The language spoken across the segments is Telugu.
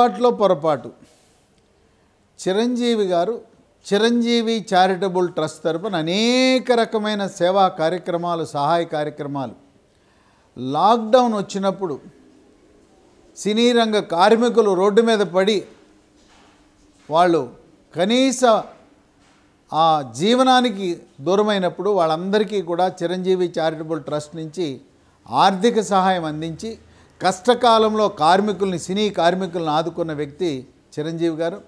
పొరపాటులో పొరపాటు చిరంజీవి గారు చిరంజీవి చారిటబుల్ ట్రస్ట్ తరపున అనేక రకమైన సేవా కార్యక్రమాలు సహాయ కార్యక్రమాలు లాక్డౌన్ వచ్చినప్పుడు సినీ రంగ కార్మికులు రోడ్డు మీద పడి వాళ్ళు కనీస ఆ జీవనానికి దూరమైనప్పుడు వాళ్ళందరికీ కూడా చిరంజీవి చారిటబుల్ ట్రస్ట్ నుంచి ఆర్థిక సహాయం అందించి కష్టకాలంలో కార్మికుల్ని సినీ కార్మికులను ఆదుకున్న వ్యక్తి చిరంజీవి గారు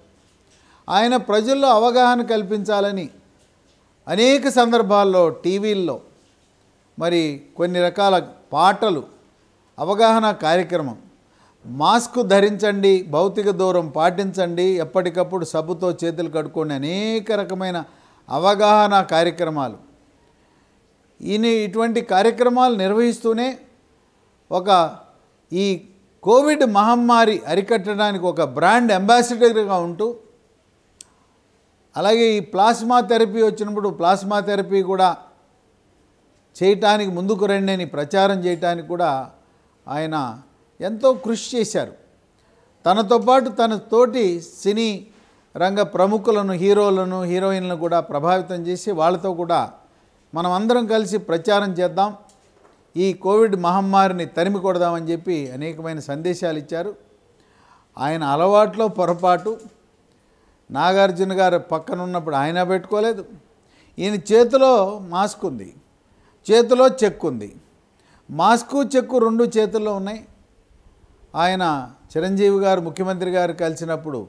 ఆయన ప్రజల్లో అవగాహన కల్పించాలని అనేక సందర్భాల్లో టీవీల్లో మరి కొన్ని రకాల పాటలు అవగాహన కార్యక్రమం మాస్క్ ధరించండి భౌతిక దూరం పాటించండి ఎప్పటికప్పుడు సబ్బుతో చేతులు కట్టుకోండి అనేక రకమైన అవగాహన కార్యక్రమాలు ఈయన ఇటువంటి కార్యక్రమాలు నిర్వహిస్తూనే ఒక ఈ కోవిడ్ మహమ్మారి అరికట్టడానికి ఒక బ్రాండ్ అంబాసిడర్గా ఉంటూ అలాగే ఈ ప్లాస్మా థెరపీ వచ్చినప్పుడు ప్లాస్మా థెరపీ కూడా చేయటానికి ముందుకు రండి ప్రచారం చేయటానికి కూడా ఆయన ఎంతో కృషి చేశారు తనతో పాటు తన తోటి సినీ రంగ ప్రముఖులను హీరోలను హీరోయిన్లను కూడా ప్రభావితం చేసి వాళ్ళతో కూడా మనం అందరం కలిసి ప్రచారం చేద్దాం ఈ కోవిడ్ మహమ్మారిని తరిమి కొడదామని చెప్పి అనేకమైన సందేశాలు ఇచ్చారు ఆయన అలవాట్లో పొరపాటు నాగార్జున గారు పక్కన ఉన్నప్పుడు ఆయన పెట్టుకోలేదు ఈయన చేతిలో మాస్క్ ఉంది చేతిలో చెక్ ఉంది మాస్కు చెక్కు రెండు చేతుల్లో ఉన్నాయి ఆయన చిరంజీవి గారు ముఖ్యమంత్రి గారు కలిసినప్పుడు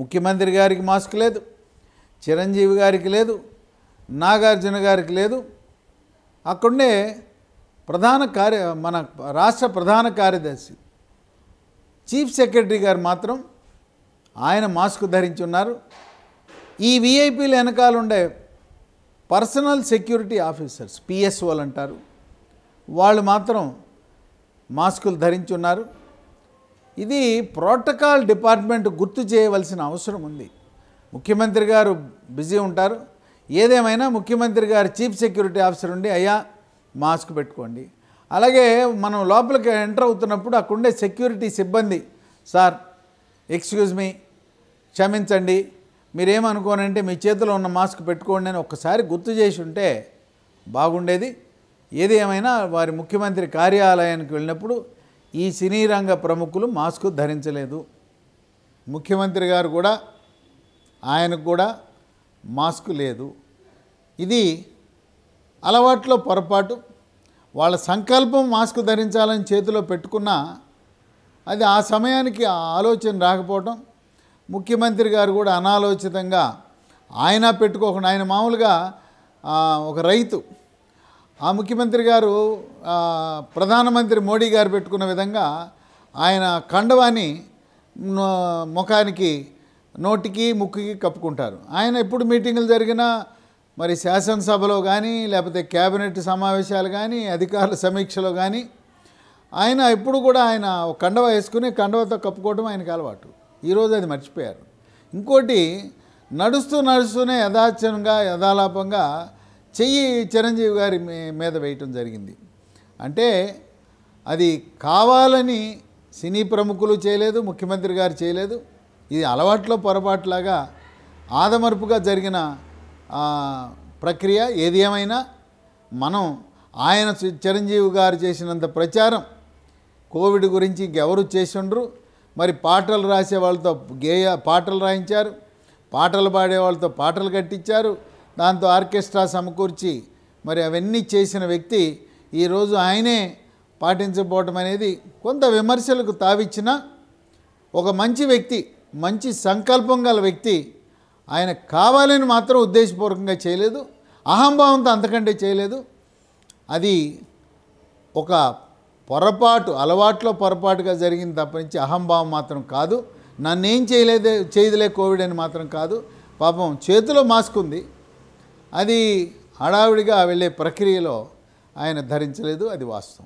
ముఖ్యమంత్రి గారికి మాస్క్ లేదు చిరంజీవి గారికి లేదు నాగార్జున గారికి లేదు అక్కడనే ప్రధాన కార్య మన రాష్ట్ర ప్రధాన కార్యదర్శి చీఫ్ సెక్రటరీ గారు మాత్రం ఆయన మాస్క్ ధరించి ఉన్నారు ఈ విఐపీల వెనకాలండే పర్సనల్ సెక్యూరిటీ ఆఫీసర్స్ పిఎస్ఓలు అంటారు వాళ్ళు మాత్రం మాస్కులు ధరించి ఉన్నారు ఇది ప్రోటోకాల్ డిపార్ట్మెంట్ గుర్తు చేయవలసిన అవసరం ఉంది ముఖ్యమంత్రి గారు బిజీ ఉంటారు ఏదేమైనా ముఖ్యమంత్రి గారు చీఫ్ సెక్యూరిటీ ఆఫీసర్ ఉండి అయ్యా మాస్క్ పెట్టుకోండి అలాగే మనం లోపలికి ఎంటర్ అవుతున్నప్పుడు అక్కడుండే సెక్యూరిటీ సిబ్బంది సార్ ఎక్స్క్యూజ్ మీ క్షమించండి మీరేమనుకోనంటే మీ చేతిలో ఉన్న మాస్క్ పెట్టుకోండి అని ఒక్కసారి గుర్తు చేసి ఉంటే బాగుండేది ఏది ఏమైనా వారి ముఖ్యమంత్రి కార్యాలయానికి వెళ్ళినప్పుడు ఈ సినీ రంగ ప్రముఖులు మాస్క్ ధరించలేదు ముఖ్యమంత్రి గారు కూడా ఆయనకు కూడా మాస్క్ లేదు ఇది అలవాట్లో పొరపాటు వాళ్ళ సంకల్పం మాస్క్ ధరించాలని చేతిలో పెట్టుకున్నా అది ఆ సమయానికి ఆలోచన రాకపోవటం ముఖ్యమంత్రి గారు కూడా అనాలోచితంగా ఆయన పెట్టుకోకుండా ఆయన మామూలుగా ఒక రైతు ఆ ముఖ్యమంత్రి గారు ప్రధానమంత్రి మోడీ గారు పెట్టుకున్న విధంగా ఆయన కండవాన్ని ముఖానికి నోటికి ముక్కుకి కప్పుకుంటారు ఆయన ఎప్పుడు మీటింగులు జరిగినా మరి శాసనసభలో కానీ లేకపోతే కేబినెట్ సమావేశాలు కానీ అధికారుల సమీక్షలో కానీ ఆయన ఎప్పుడు కూడా ఆయన కండవ వేసుకుని కండవతో కప్పుకోవడం ఆయనకి అలవాటు ఈరోజు అది మర్చిపోయారు ఇంకోటి నడుస్తూ నడుస్తూనే యథాచనంగా యథాలాపంగా చెయ్యి చిరంజీవి గారి మీద వేయటం జరిగింది అంటే అది కావాలని సినీ ప్రముఖులు చేయలేదు ముఖ్యమంత్రి గారు చేయలేదు ఇది అలవాట్లో పొరపాటులాగా ఆదమర్పుగా జరిగిన ప్రక్రియ ఏది ఏమైనా మనం ఆయన చిరంజీవి గారు చేసినంత ప్రచారం కోవిడ్ గురించి ఇంకెవరు చేసిండ్రు మరి పాటలు రాసే వాళ్ళతో గేయ పాటలు రాయించారు పాటలు పాడే వాళ్ళతో పాటలు కట్టించారు దాంతో ఆర్కెస్ట్రా సమకూర్చి మరి అవన్నీ చేసిన వ్యక్తి ఈరోజు ఆయనే పాటించబోవటం అనేది కొంత విమర్శలకు తావిచ్చిన ఒక మంచి వ్యక్తి మంచి సంకల్పం గల వ్యక్తి ఆయన కావాలని మాత్రం ఉద్దేశపూర్వకంగా చేయలేదు అహంభావంతో అంతకంటే చేయలేదు అది ఒక పొరపాటు అలవాట్లో పొరపాటుగా జరిగింది తప్పనించి అహంభావం మాత్రం కాదు నన్నేం చేయలేదే చేయదులే కోవిడ్ అని మాత్రం కాదు పాపం చేతిలో మాస్క్ ఉంది అది హడావిడిగా వెళ్ళే ప్రక్రియలో ఆయన ధరించలేదు అది వాస్తవం